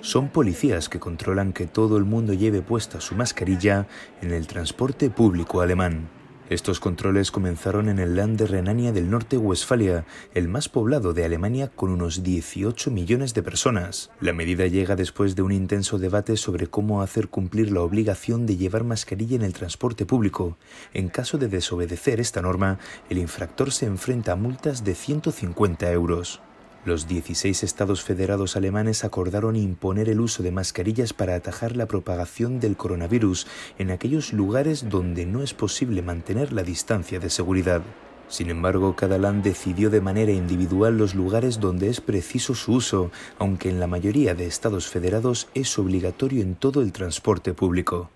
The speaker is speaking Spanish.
Son policías que controlan que todo el mundo lleve puesta su mascarilla en el transporte público alemán. Estos controles comenzaron en el Land de Renania del Norte-Westfalia, el más poblado de Alemania con unos 18 millones de personas. La medida llega después de un intenso debate sobre cómo hacer cumplir la obligación de llevar mascarilla en el transporte público. En caso de desobedecer esta norma, el infractor se enfrenta a multas de 150 euros. Los 16 estados federados alemanes acordaron imponer el uso de mascarillas para atajar la propagación del coronavirus en aquellos lugares donde no es posible mantener la distancia de seguridad. Sin embargo, cada land decidió de manera individual los lugares donde es preciso su uso, aunque en la mayoría de estados federados es obligatorio en todo el transporte público.